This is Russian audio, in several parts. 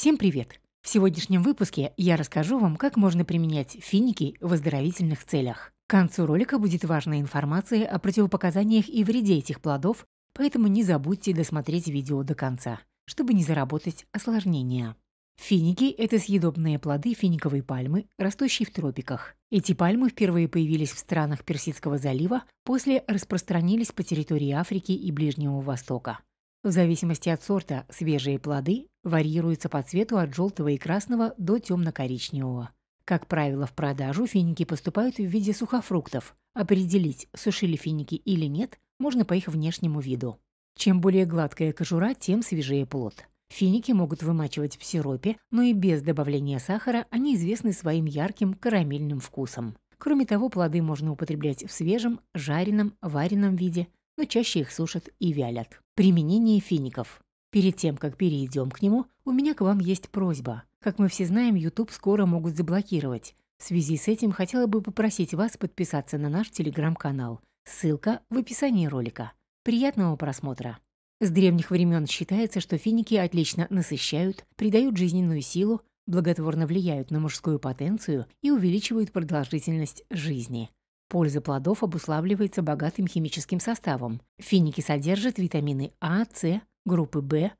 Всем привет! В сегодняшнем выпуске я расскажу вам, как можно применять финики в оздоровительных целях. К концу ролика будет важная информация о противопоказаниях и вреде этих плодов, поэтому не забудьте досмотреть видео до конца, чтобы не заработать осложнения. Финики – это съедобные плоды финиковой пальмы, растущей в тропиках. Эти пальмы впервые появились в странах Персидского залива, после распространились по территории Африки и Ближнего Востока. В зависимости от сорта свежие плоды варьируются по цвету от желтого и красного до темно-коричневого. Как правило, в продажу финики поступают в виде сухофруктов. Определить, сушили финики или нет, можно по их внешнему виду. Чем более гладкая кожура, тем свежее плод. Финики могут вымачивать в сиропе, но и без добавления сахара они известны своим ярким карамельным вкусом. Кроме того, плоды можно употреблять в свежем, жареном, вареном виде – но чаще их сушат и вялят. Применение фиников. Перед тем, как перейдем к нему, у меня к вам есть просьба. Как мы все знаем, YouTube скоро могут заблокировать. В связи с этим хотела бы попросить вас подписаться на наш телеграм-канал. Ссылка в описании ролика. Приятного просмотра! С древних времен считается, что финики отлично насыщают, придают жизненную силу, благотворно влияют на мужскую потенцию и увеличивают продолжительность жизни. Польза плодов обуславливается богатым химическим составом. Финики содержат витамины А, С, группы В,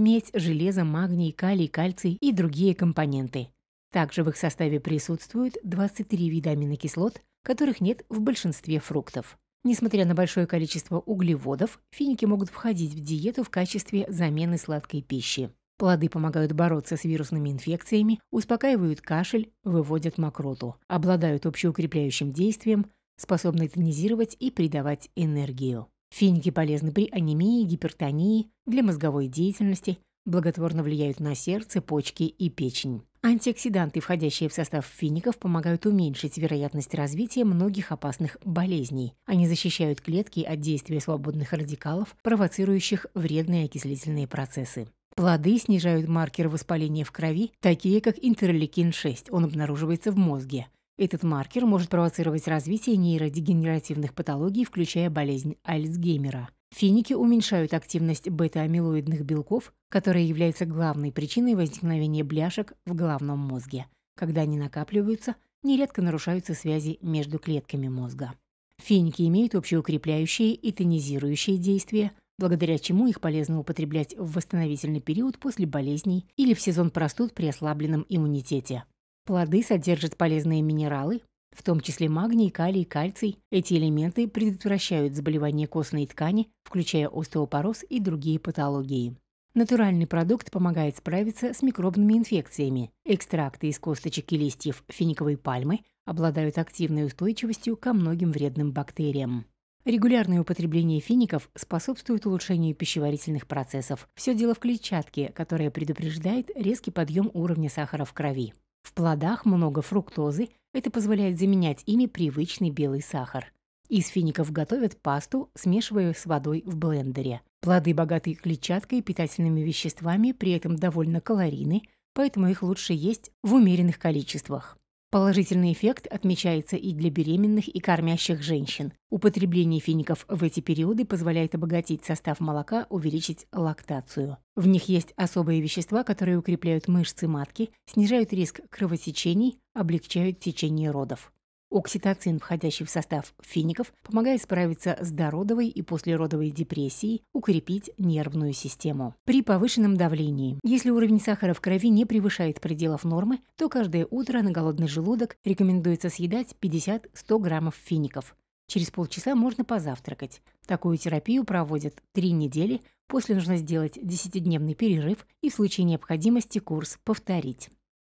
медь, железо, магний, калий, кальций и другие компоненты. Также в их составе присутствуют 23 вида аминокислот, которых нет в большинстве фруктов. Несмотря на большое количество углеводов, финики могут входить в диету в качестве замены сладкой пищи. Плоды помогают бороться с вирусными инфекциями, успокаивают кашель, выводят мокроту, обладают общеукрепляющим действием, способны тонизировать и придавать энергию. Финики полезны при анемии, гипертонии, для мозговой деятельности, благотворно влияют на сердце, почки и печень. Антиоксиданты, входящие в состав фиников, помогают уменьшить вероятность развития многих опасных болезней. Они защищают клетки от действия свободных радикалов, провоцирующих вредные окислительные процессы. Плоды снижают маркеры воспаления в крови, такие как интерлейкин-6, он обнаруживается в мозге – этот маркер может провоцировать развитие нейродегенеративных патологий, включая болезнь Альцгеймера. Финики уменьшают активность бета-амилоидных белков, которые являются главной причиной возникновения бляшек в головном мозге. Когда они накапливаются, нередко нарушаются связи между клетками мозга. Финики имеют общеукрепляющие и тонизирующие действия, благодаря чему их полезно употреблять в восстановительный период после болезней или в сезон простуд при ослабленном иммунитете. Плоды содержат полезные минералы, в том числе магний, калий, кальций. Эти элементы предотвращают заболевания костной ткани, включая остеопороз и другие патологии. Натуральный продукт помогает справиться с микробными инфекциями. Экстракты из косточек и листьев финиковой пальмы обладают активной устойчивостью ко многим вредным бактериям. Регулярное употребление фиников способствует улучшению пищеварительных процессов. Все дело в клетчатке, которая предупреждает резкий подъем уровня сахара в крови. В плодах много фруктозы, это позволяет заменять ими привычный белый сахар. Из фиников готовят пасту, смешивая с водой в блендере. Плоды богаты клетчаткой и питательными веществами, при этом довольно калорийны, поэтому их лучше есть в умеренных количествах. Положительный эффект отмечается и для беременных и кормящих женщин. Употребление фиников в эти периоды позволяет обогатить состав молока, увеличить лактацию. В них есть особые вещества, которые укрепляют мышцы матки, снижают риск кровотечений, облегчают течение родов. Окситоцин, входящий в состав фиников, помогает справиться с дородовой и послеродовой депрессией, укрепить нервную систему. При повышенном давлении. Если уровень сахара в крови не превышает пределов нормы, то каждое утро на голодный желудок рекомендуется съедать 50-100 граммов фиников. Через полчаса можно позавтракать. Такую терапию проводят 3 недели, после нужно сделать 10-дневный перерыв и в случае необходимости курс повторить.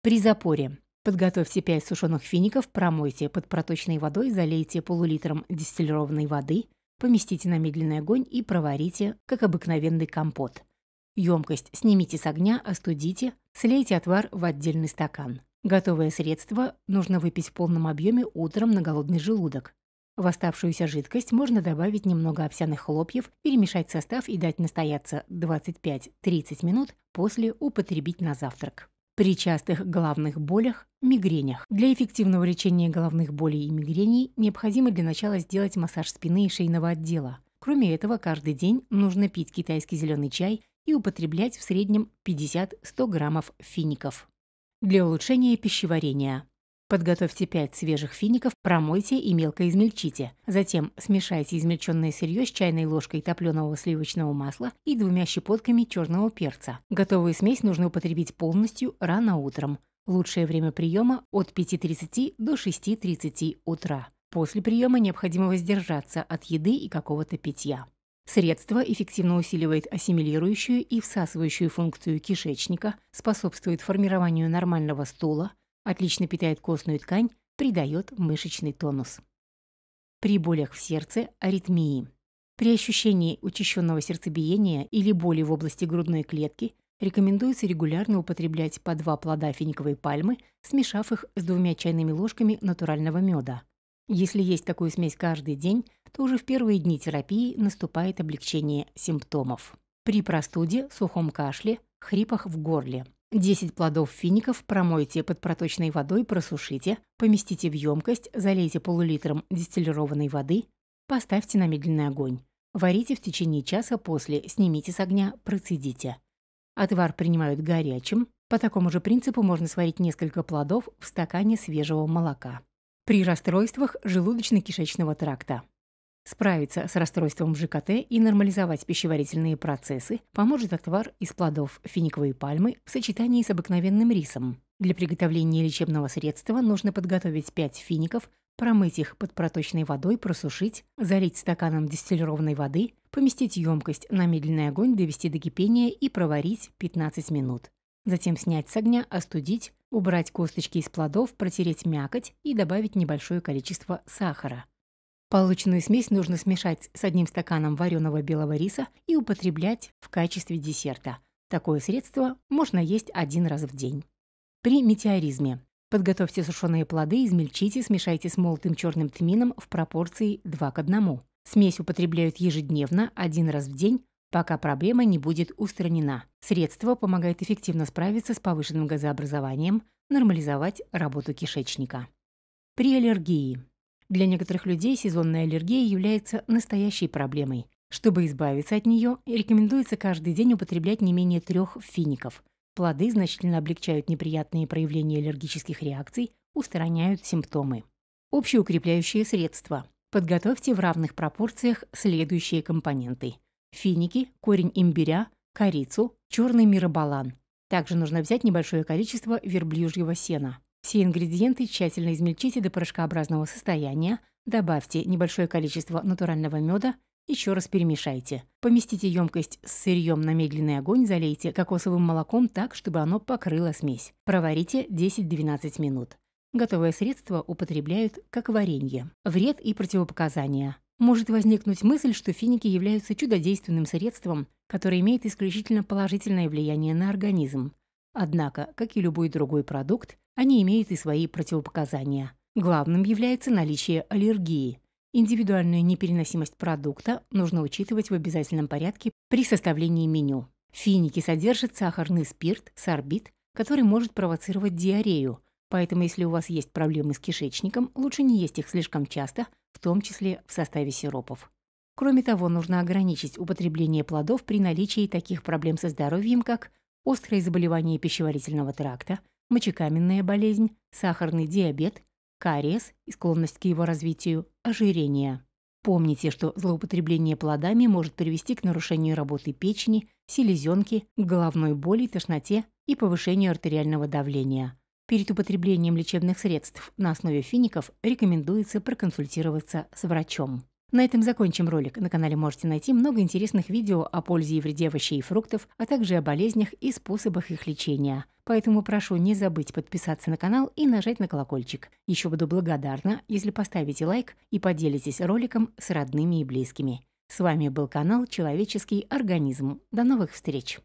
При запоре. Подготовьте 5 сушеных фиников, промойте под проточной водой, залейте полулитром дистиллированной воды, поместите на медленный огонь и проварите, как обыкновенный компот. Емкость снимите с огня, остудите, слейте отвар в отдельный стакан. Готовое средство нужно выпить в полном объеме утром на голодный желудок. В оставшуюся жидкость можно добавить немного овсяных хлопьев, перемешать состав и дать настояться 25-30 минут, после употребить на завтрак при частых головных болях, мигренях. Для эффективного лечения головных болей и мигрений необходимо для начала сделать массаж спины и шейного отдела. Кроме этого, каждый день нужно пить китайский зеленый чай и употреблять в среднем 50-100 граммов фиников. Для улучшения пищеварения Подготовьте 5 свежих фиников, промойте и мелко измельчите. Затем смешайте измельченное сырье с чайной ложкой топленого сливочного масла и двумя щепотками черного перца. Готовую смесь нужно употребить полностью рано утром. Лучшее время приема от 5.30 до 6.30 утра. После приема необходимо воздержаться от еды и какого-то питья. Средство эффективно усиливает ассимилирующую и всасывающую функцию кишечника, способствует формированию нормального стула, отлично питает костную ткань, придает мышечный тонус. При болях в сердце – аритмии. При ощущении учащенного сердцебиения или боли в области грудной клетки рекомендуется регулярно употреблять по два плода финиковой пальмы, смешав их с двумя чайными ложками натурального меда. Если есть такую смесь каждый день, то уже в первые дни терапии наступает облегчение симптомов. При простуде, сухом кашле, хрипах в горле 10 плодов фиников промойте под проточной водой, просушите, поместите в емкость, залейте полулитром дистиллированной воды, поставьте на медленный огонь. Варите в течение часа после, снимите с огня, процедите. Отвар принимают горячим. По такому же принципу можно сварить несколько плодов в стакане свежего молока. При расстройствах желудочно-кишечного тракта Справиться с расстройством ЖКТ и нормализовать пищеварительные процессы поможет отвар из плодов финиковой пальмы в сочетании с обыкновенным рисом. Для приготовления лечебного средства нужно подготовить 5 фиников, промыть их под проточной водой, просушить, залить стаканом дистиллированной воды, поместить емкость на медленный огонь, довести до кипения и проварить 15 минут. Затем снять с огня, остудить, убрать косточки из плодов, протереть мякоть и добавить небольшое количество сахара. Полученную смесь нужно смешать с одним стаканом вареного белого риса и употреблять в качестве десерта. Такое средство можно есть один раз в день. При метеоризме. Подготовьте сушеные плоды, измельчите, смешайте с молотым черным тмином в пропорции 2 к 1. Смесь употребляют ежедневно, один раз в день, пока проблема не будет устранена. Средство помогает эффективно справиться с повышенным газообразованием, нормализовать работу кишечника. При аллергии. Для некоторых людей сезонная аллергия является настоящей проблемой. Чтобы избавиться от нее, рекомендуется каждый день употреблять не менее трех фиников. Плоды значительно облегчают неприятные проявления аллергических реакций, устраняют симптомы. Общеукрепляющие средства. Подготовьте в равных пропорциях следующие компоненты. Финики, корень имбиря, корицу, черный миробалан. Также нужно взять небольшое количество верблюжьего сена. Все ингредиенты тщательно измельчите до порошкообразного состояния, добавьте небольшое количество натурального меда, еще раз перемешайте. Поместите емкость с сырьем на медленный огонь, залейте кокосовым молоком так, чтобы оно покрыло смесь. Проварите 10-12 минут. Готовое средство употребляют как варенье. Вред и противопоказания. Может возникнуть мысль, что финики являются чудодейственным средством, которое имеет исключительно положительное влияние на организм. Однако, как и любой другой продукт, они имеют и свои противопоказания. Главным является наличие аллергии. Индивидуальную непереносимость продукта нужно учитывать в обязательном порядке при составлении меню. Финики содержат сахарный спирт, сорбит, который может провоцировать диарею, поэтому если у вас есть проблемы с кишечником, лучше не есть их слишком часто, в том числе в составе сиропов. Кроме того, нужно ограничить употребление плодов при наличии таких проблем со здоровьем, как острые заболевания пищеварительного тракта, мочекаменная болезнь, сахарный диабет, кариес и склонность к его развитию, ожирение. Помните, что злоупотребление плодами может привести к нарушению работы печени, селезенки, головной боли, тошноте и повышению артериального давления. Перед употреблением лечебных средств на основе фиников рекомендуется проконсультироваться с врачом. На этом закончим ролик. На канале можете найти много интересных видео о пользе и вреде овощей и фруктов, а также о болезнях и способах их лечения. Поэтому прошу не забыть подписаться на канал и нажать на колокольчик. Еще буду благодарна, если поставите лайк и поделитесь роликом с родными и близкими. С вами был канал «Человеческий организм». До новых встреч!